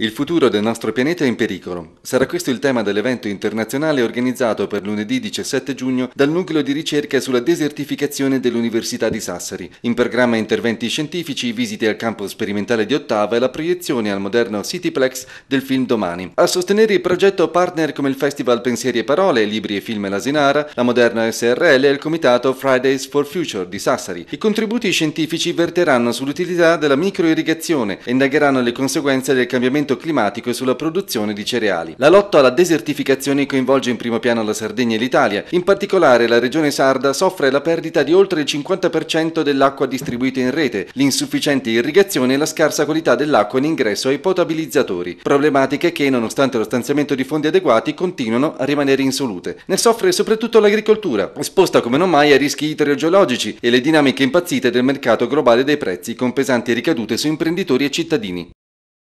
Il futuro del nostro pianeta è in pericolo. Sarà questo il tema dell'evento internazionale organizzato per lunedì 17 giugno dal Nucleo di ricerca sulla desertificazione dell'Università di Sassari. In programma interventi scientifici, visite al campo sperimentale di Ottava e la proiezione al moderno Cityplex del film Domani. A sostenere il progetto partner come il Festival Pensieri e Parole, Libri e Film Lasinara, la Moderna SRL e il comitato Fridays for Future di Sassari. I contributi scientifici verteranno sull'utilità della microirrigazione e indagheranno le conseguenze del cambiamento cambiamento climatico e sulla produzione di cereali. La lotta alla desertificazione coinvolge in primo piano la Sardegna e l'Italia. In particolare la regione sarda soffre la perdita di oltre il 50% dell'acqua distribuita in rete, l'insufficiente irrigazione e la scarsa qualità dell'acqua in ingresso ai potabilizzatori, problematiche che nonostante lo stanziamento di fondi adeguati continuano a rimanere insolute. Ne soffre soprattutto l'agricoltura, esposta come non mai a rischi idrogeologici e le dinamiche impazzite del mercato globale dei prezzi con pesanti ricadute su imprenditori e cittadini.